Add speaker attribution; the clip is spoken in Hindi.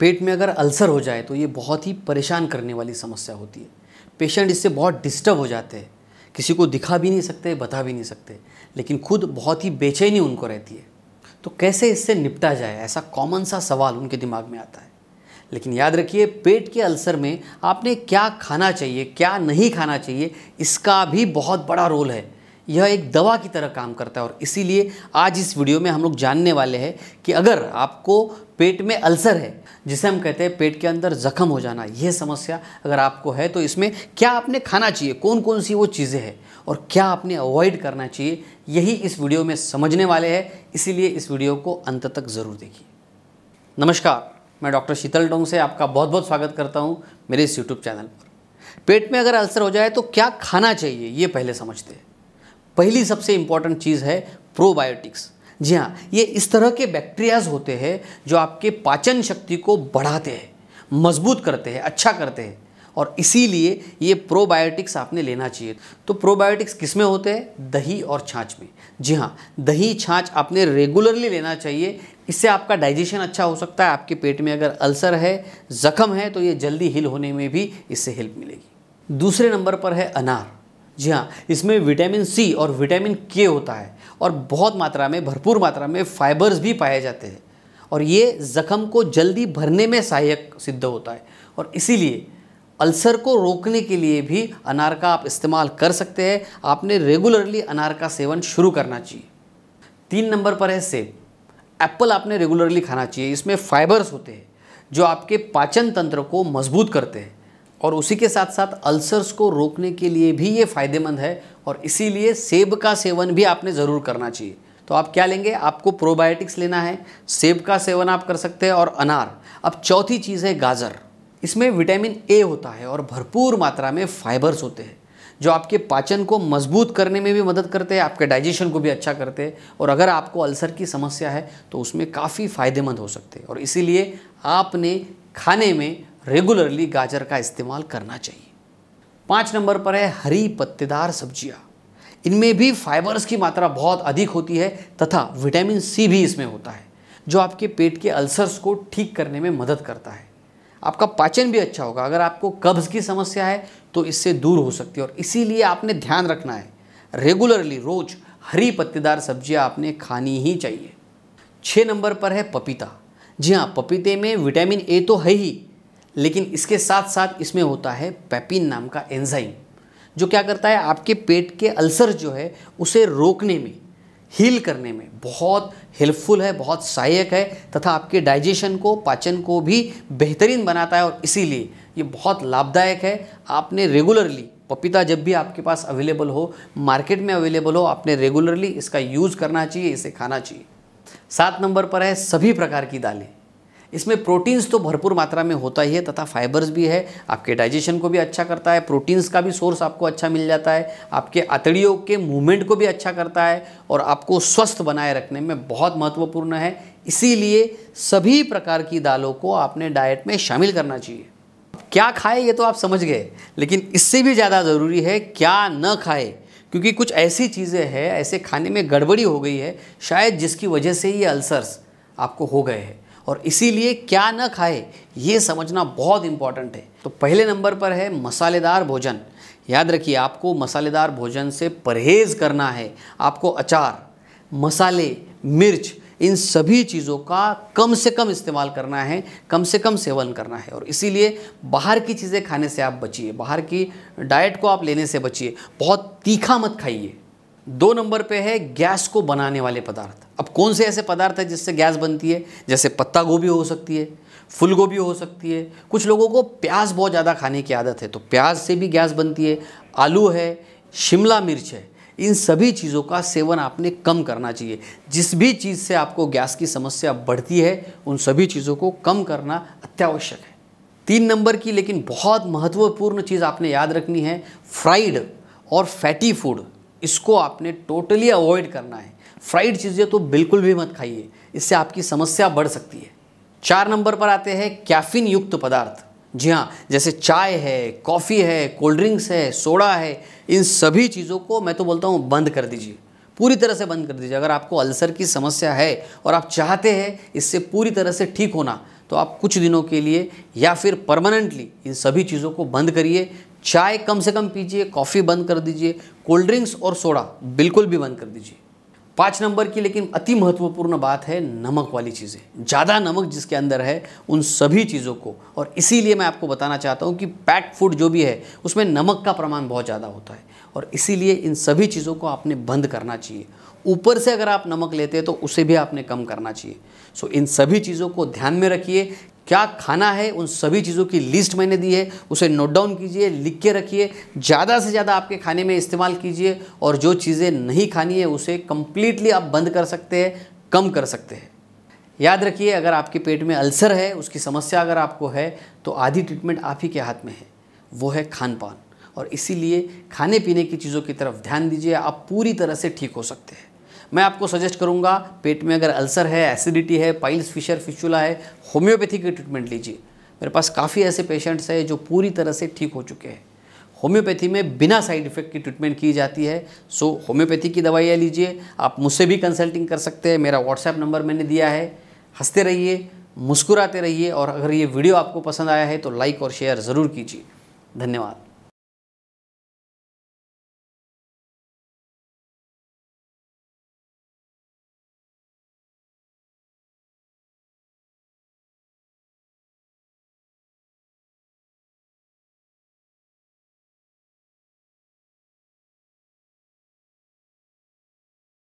Speaker 1: पेट में अगर अल्सर हो जाए तो ये बहुत ही परेशान करने वाली समस्या होती है पेशेंट इससे बहुत डिस्टर्ब हो जाते हैं किसी को दिखा भी नहीं सकते बता भी नहीं सकते लेकिन खुद बहुत ही बेचैनी उनको रहती है तो कैसे इससे निपटा जाए ऐसा कॉमन सा सवाल उनके दिमाग में आता है लेकिन याद रखिए पेट के अल्सर में आपने क्या खाना चाहिए क्या नहीं खाना चाहिए इसका भी बहुत बड़ा रोल है यह एक दवा की तरह काम करता है और इसीलिए आज इस वीडियो में हम लोग जानने वाले हैं कि अगर आपको पेट में अल्सर है जिसे हम कहते हैं पेट के अंदर जख्म हो जाना यह समस्या अगर आपको है तो इसमें क्या आपने खाना चाहिए कौन कौन सी वो चीज़ें हैं और क्या आपने अवॉइड करना चाहिए यही इस वीडियो में समझने वाले हैं इसीलिए इस वीडियो को अंत तक ज़रूर देखिए नमस्कार मैं डॉक्टर शीतल डोंग से आपका बहुत बहुत स्वागत करता हूँ मेरे इस यूट्यूब चैनल पर पेट में अगर अल्सर हो जाए तो क्या खाना चाहिए ये पहले समझते हैं पहली सबसे इम्पॉर्टेंट चीज़ है प्रोबायोटिक्स जी हाँ ये इस तरह के बैक्टीरियाज होते हैं जो आपके पाचन शक्ति को बढ़ाते हैं मजबूत करते हैं अच्छा करते हैं और इसीलिए ये प्रोबायोटिक्स आपने लेना चाहिए तो प्रोबायोटिक्स किस में होते हैं दही और छाछ में जी हाँ दही छाछ आपने रेगुलरली लेना चाहिए इससे आपका डाइजेशन अच्छा हो सकता है आपके पेट में अगर अल्सर है जख्म है तो ये जल्दी हिल होने में भी इससे हेल्प मिलेगी दूसरे नंबर पर है अनार जी हाँ इसमें विटामिन सी और विटामिन के होता है और बहुत मात्रा में भरपूर मात्रा में फाइबर्स भी पाए जाते हैं और ये जख्म को जल्दी भरने में सहायक सिद्ध होता है और इसीलिए अल्सर को रोकने के लिए भी अनार का आप इस्तेमाल कर सकते हैं आपने रेगुलरली अनार का सेवन शुरू करना चाहिए तीन नंबर पर है सेब एप्पल आपने रेगुलरली खाना चाहिए इसमें फाइबर्स होते हैं जो आपके पाचन तंत्र को मजबूत करते हैं और उसी के साथ साथ अल्सर्स को रोकने के लिए भी ये फ़ायदेमंद है और इसीलिए सेब का सेवन भी आपने ज़रूर करना चाहिए तो आप क्या लेंगे आपको प्रोबायोटिक्स लेना है सेब का सेवन आप कर सकते हैं और अनार अब चौथी चीज़ है गाजर इसमें विटामिन ए होता है और भरपूर मात्रा में फाइबर्स होते हैं जो आपके पाचन को मजबूत करने में भी मदद करते हैं आपके डाइजेशन को भी अच्छा करते हैं और अगर आपको अल्सर की समस्या है तो उसमें काफ़ी फ़ायदेमंद हो सकते हैं और इसीलिए आपने खाने में रेगुलरली गाजर का इस्तेमाल करना चाहिए पाँच नंबर पर है हरी पत्तेदार सब्जियाँ इनमें भी फाइबर्स की मात्रा बहुत अधिक होती है तथा विटामिन सी भी इसमें होता है जो आपके पेट के अल्सर्स को ठीक करने में मदद करता है आपका पाचन भी अच्छा होगा अगर आपको कब्ज़ की समस्या है तो इससे दूर हो सकती है और इसीलिए आपने ध्यान रखना है रेगुलरली रोज हरी पत्तेदार सब्जियां आपने खानी ही चाहिए छः नंबर पर है पपीता जी हाँ पपीते में विटामिन ए तो है ही लेकिन इसके साथ साथ इसमें होता है पेपिन नाम का एंजाइम जो क्या करता है आपके पेट के अल्सर जो है उसे रोकने में हील करने में बहुत हेल्पफुल है बहुत सहायक है तथा आपके डाइजेशन को पाचन को भी बेहतरीन बनाता है और इसीलिए ये बहुत लाभदायक है आपने रेगुलरली पपीता जब भी आपके पास अवेलेबल हो मार्केट में अवेलेबल हो आपने रेगुलरली इसका यूज़ करना चाहिए इसे खाना चाहिए सात नंबर पर है सभी प्रकार की दालें इसमें प्रोटीन्स तो भरपूर मात्रा में होता ही है तथा फाइबर्स भी है आपके डाइजेशन को भी अच्छा करता है प्रोटीन्स का भी सोर्स आपको अच्छा मिल जाता है आपके अतड़ियों के मूवमेंट को भी अच्छा करता है और आपको स्वस्थ बनाए रखने में बहुत महत्वपूर्ण है इसीलिए सभी प्रकार की दालों को आपने डाइट में शामिल करना चाहिए क्या खाए ये तो आप समझ गए लेकिन इससे भी ज़्यादा ज़रूरी है क्या न खाए क्योंकि कुछ ऐसी चीज़ें हैं ऐसे खाने में गड़बड़ी हो गई है शायद जिसकी वजह से ये अल्सर्स आपको हो गए हैं और इसीलिए क्या न खाए ये समझना बहुत इम्पॉर्टेंट है तो पहले नंबर पर है मसालेदार भोजन याद रखिए आपको मसालेदार भोजन से परहेज़ करना है आपको अचार मसाले मिर्च इन सभी चीज़ों का कम से कम इस्तेमाल करना है कम से कम सेवन करना है और इसीलिए बाहर की चीज़ें खाने से आप बचिए बाहर की डाइट को आप लेने से बचिए बहुत तीखा मत खाइए दो नंबर पे है गैस को बनाने वाले पदार्थ अब कौन से ऐसे पदार्थ है जिससे गैस बनती है जैसे पत्ता गोभी हो सकती है फूल गोभी हो सकती है कुछ लोगों को प्याज बहुत ज़्यादा खाने की आदत है तो प्याज से भी गैस बनती है आलू है शिमला मिर्च है इन सभी चीज़ों का सेवन आपने कम करना चाहिए जिस भी चीज़ से आपको गैस की समस्या बढ़ती है उन सभी चीज़ों को कम करना अत्यावश्यक है तीन नंबर की लेकिन बहुत महत्वपूर्ण चीज़ आपने याद रखनी है फ्राइड और फैटी फूड इसको आपने टोटली अवॉइड करना है फ्राइड चीज़ें तो बिल्कुल भी मत खाइए इससे आपकी समस्या बढ़ सकती है चार नंबर पर आते हैं कैफीन युक्त पदार्थ जी हाँ जैसे चाय है कॉफ़ी है कोल्ड ड्रिंक्स है सोडा है इन सभी चीज़ों को मैं तो बोलता हूँ बंद कर दीजिए पूरी तरह से बंद कर दीजिए अगर आपको अल्सर की समस्या है और आप चाहते हैं इससे पूरी तरह से ठीक होना तो आप कुछ दिनों के लिए या फिर परमानेंटली इन सभी चीज़ों को बंद करिए चाय कम से कम पीजिए कॉफ़ी बंद कर दीजिए कोल्ड ड्रिंक्स और सोडा बिल्कुल भी बंद कर दीजिए पाँच नंबर की लेकिन अति महत्वपूर्ण बात है नमक वाली चीज़ें ज़्यादा नमक जिसके अंदर है उन सभी चीज़ों को और इसीलिए मैं आपको बताना चाहता हूँ कि पैक फूड जो भी है उसमें नमक का प्रमाण बहुत ज़्यादा होता है और इसीलिए इन सभी चीज़ों को आपने बंद करना चाहिए ऊपर से अगर आप नमक लेते हैं तो उसे भी आपने कम करना चाहिए सो इन सभी चीज़ों को ध्यान में रखिए क्या खाना है उन सभी चीज़ों की लिस्ट मैंने दी है उसे नोट डाउन कीजिए लिख के रखिए ज़्यादा से ज़्यादा आपके खाने में इस्तेमाल कीजिए और जो चीज़ें नहीं खानी है उसे कम्प्लीटली आप बंद कर सकते हैं कम कर सकते हैं याद रखिए अगर आपके पेट में अल्सर है उसकी समस्या अगर आपको है तो आधी ट्रीटमेंट आप ही के हाथ में है वो है खान पान और इसीलिए खाने पीने की चीज़ों की तरफ ध्यान दीजिए आप पूरी तरह से ठीक हो सकते हैं मैं आपको सजेस्ट करूंगा पेट में अगर अल्सर है एसिडिटी है पाइल्स फिशर फिशुला है होम्योपैथी की ट्रीटमेंट लीजिए मेरे पास काफ़ी ऐसे पेशेंट्स हैं जो पूरी तरह से ठीक हो चुके हैं होम्योपैथी में बिना साइड इफेक्ट की ट्रीटमेंट की जाती है सो होम्योपैथी की दवाइयाँ लीजिए आप मुझसे भी कंसल्टिंग कर सकते हैं मेरा व्हाट्सएप नंबर मैंने दिया है हंसते रहिए मुस्कुराते रहिए और अगर ये वीडियो आपको पसंद आया है तो लाइक और शेयर ज़रूर कीजिए धन्यवाद